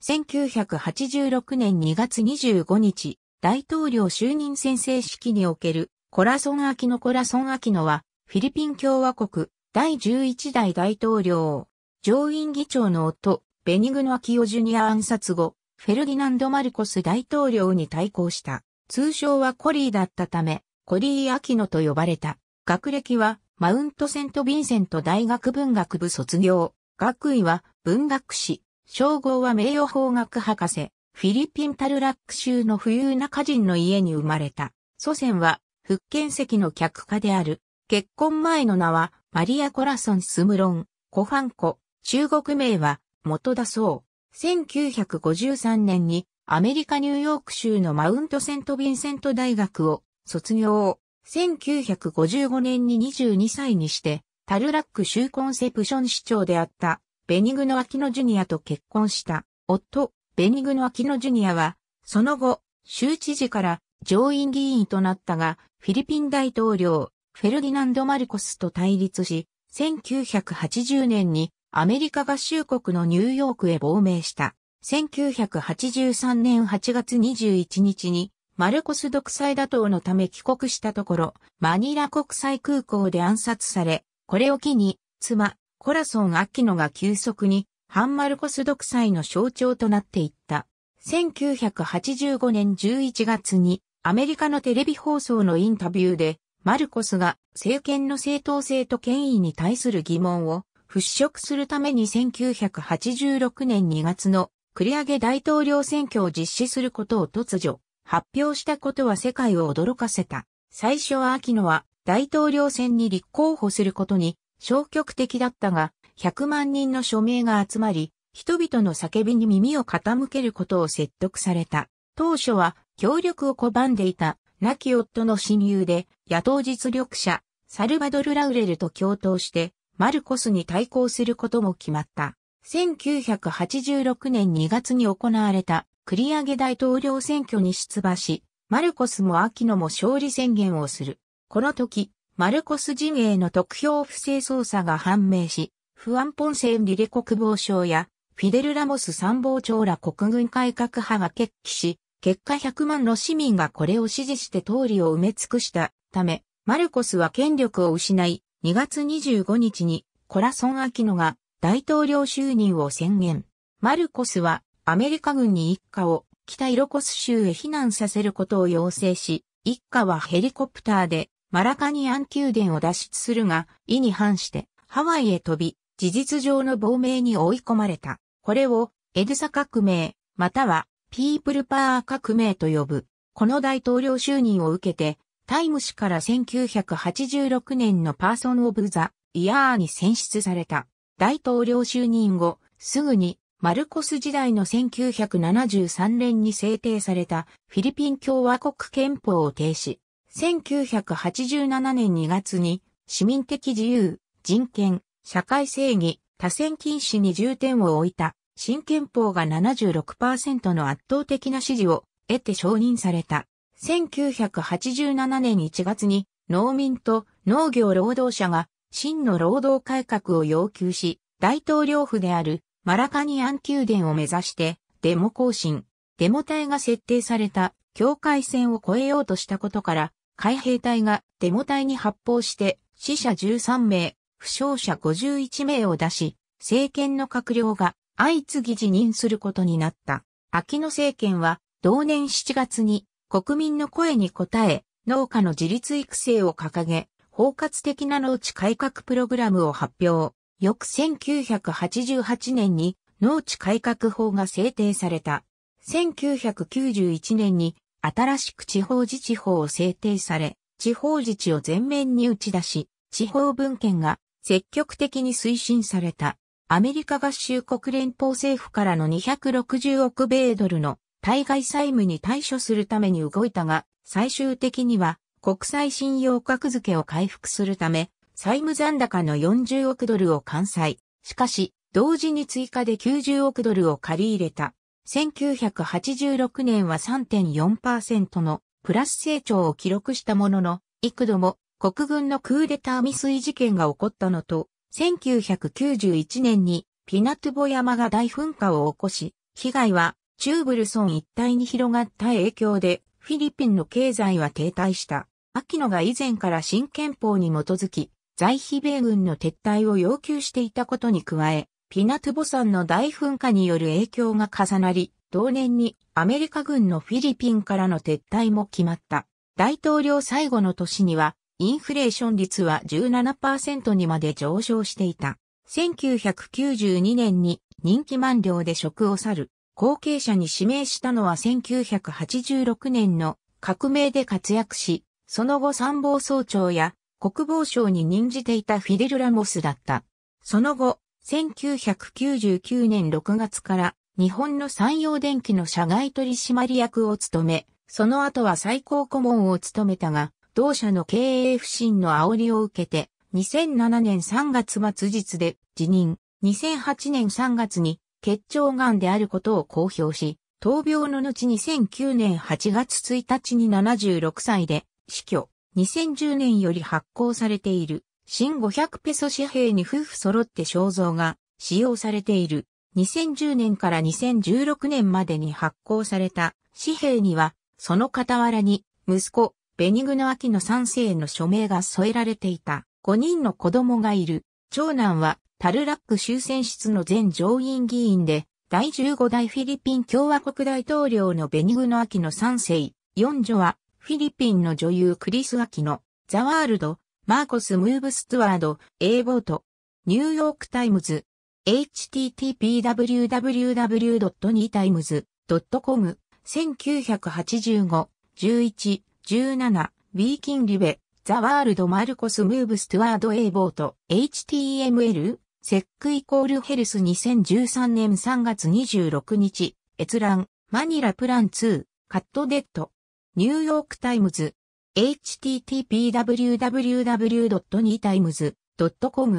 1986年2月25日、大統領就任宣誓式におけるコラソン・アキノ・コラソン・アキノは、フィリピン共和国第11代大統領、上院議長の夫、ベニグノ・アキオ・ジュニア暗殺後、フェルディナンド・マルコス大統領に対抗した。通称はコリーだったため、コリー・アキノと呼ばれた。学歴は、マウント・セント・ヴィンセント大学文学部卒業。学位は文学士。称号は名誉法学博士、フィリピンタルラック州の富裕な家人の家に生まれた。祖先は、福建籍の客家である。結婚前の名は、マリア・コラソン・スムロン、コファンコ、中国名は、元だそう。1953年に、アメリカ・ニューヨーク州のマウント・セント・ヴィンセント大学を卒業。1955年に22歳にして、タルラック州コンセプション市長であったベニグノ・アキノ・ジュニアと結婚した、夫、ベニグノ・アキノ・ジュニアは、その後、州知事から上院議員となったが、フィリピン大統領、フェルディナンド・マルコスと対立し、1980年にアメリカ合衆国のニューヨークへ亡命した。1983年8月21日に、マルコス独裁打倒のため帰国したところ、マニラ国際空港で暗殺され、これを機に、妻、コラソン・アキノが急速にハンマルコス独裁の象徴となっていった。1985年11月にアメリカのテレビ放送のインタビューでマルコスが政権の正当性と権威に対する疑問を払拭するために1986年2月の繰り上げ大統領選挙を実施することを突如発表したことは世界を驚かせた。最初は秋野は大統領選に立候補することに消極的だったが、100万人の署名が集まり、人々の叫びに耳を傾けることを説得された。当初は協力を拒んでいた亡き夫の親友で野党実力者サルバドル・ラウレルと共闘してマルコスに対抗することも決まった。1986年2月に行われた繰り上げ大統領選挙に出馬し、マルコスも秋野も勝利宣言をする。この時、マルコス陣営の得票不正捜査が判明し、フアン・ポンセン・リレ国防省や、フィデル・ラモス参謀長ら国軍改革派が決起し、結果100万の市民がこれを支持して通りを埋め尽くしたため、マルコスは権力を失い、2月25日にコラソン・アキノが大統領就任を宣言。マルコスはアメリカ軍に一家を北イロコス州へ避難させることを要請し、一家はヘリコプターでマラカニアン宮殿を脱出するが、意に反してハワイへ飛び、事実上の亡命に追い込まれた。これをエルサ革命、またはピープルパー革命と呼ぶ。この大統領就任を受けて、タイム氏から1986年のパーソン・オブ・ザ・イヤーに選出された。大統領就任後、すぐにマルコス時代の1973年に制定されたフィリピン共和国憲法を停止。1987年2月に市民的自由、人権、社会正義、多選禁止に重点を置いた新憲法が76%の圧倒的な支持を得て承認された。1987年1月に農民と農業労働者が真の労働改革を要求し、大統領府であるマラカニアン宮殿を目指してデモ行進、デモ隊が設定された境界線を越えようとしたことから海兵隊がデモ隊に発砲して死者13名、負傷者51名を出し、政権の閣僚が相次ぎ辞任することになった。秋野政権は同年7月に国民の声に応え、農家の自立育成を掲げ、包括的な農地改革プログラムを発表。翌1988年に農地改革法が制定された。1991年に新しく地方自治法を制定され、地方自治を全面に打ち出し、地方文献が積極的に推進された。アメリカ合衆国連邦政府からの260億米ドルの対外債務に対処するために動いたが、最終的には国際信用格付けを回復するため、債務残高の40億ドルを完済。しかし、同時に追加で90億ドルを借り入れた。1986年は3.4%のプラス成長を記録したものの、幾度も国軍のクーデター未遂事件が起こったのと、1991年にピナトゥボ山が大噴火を起こし、被害はチューブルソン一帯に広がった影響でフィリピンの経済は停滞した。秋野が以前から新憲法に基づき、在比米軍の撤退を要求していたことに加え、ピナトゥボ山の大噴火による影響が重なり、同年にアメリカ軍のフィリピンからの撤退も決まった。大統領最後の年には、インフレーション率は17%にまで上昇していた。1992年に人気満了で職を去る。後継者に指名したのは1986年の革命で活躍し、その後参謀総長や国防省に任じていたフィデル・ラモスだった。その後、1999年6月から日本の山陽電機の社外取締役を務め、その後は最高顧問を務めたが、同社の経営不振の煽りを受けて、2007年3月末日で辞任、2008年3月に結腸癌であることを公表し、闘病の後2009年8月1日に76歳で死去、2010年より発行されている新500ペソ紙幣に夫婦揃って肖像が使用されている。2010年から2016年までに発行された紙幣には、その傍らに息子、ベニグの秋の三世の署名が添えられていた5人の子供がいる。長男はタルラック終戦室の前上院議員で、第15代フィリピン共和国大統領のベニグの秋の三世。四女はフィリピンの女優クリス・アキのザワールド、マーコス・ムーブ・スツワード、A ボート、ニューヨーク・タイムズ、h t t p w w w n e t i m e s c o m 1985、11、17、ウィーキンリベ、ザワールド・マルコス・ムーブ・スツワード・ A ボート、HTML、セックイコールヘルス2013年3月26日、閲覧、マニラプラン2、カットデッド、ニューヨーク・タイムズ、http://www.netimes.com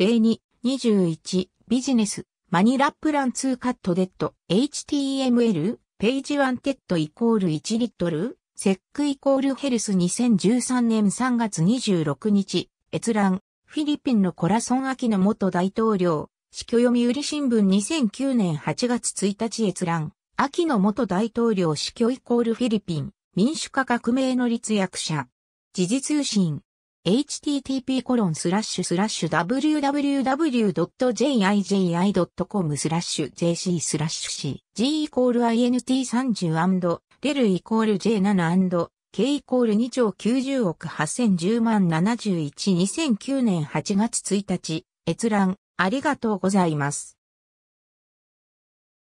1992-02-21ビジネスマニラプラン2カットデッド HTML ページワンテッドイコール1リットルセックイコールヘルス2013年3月26日閲覧フィリピンのコラソン・アキの元大統領死去読売新聞2009年8月1日閲覧秋の元大統領死去イコールフィリピン民主化革命の立役者。時事通信。http://www.jiji.com スラッシュ jc スラッシュ c g イコール int30& レルイコール j7& k イコール2兆90億8010万71 2009年8月1日閲覧ありがとうございます。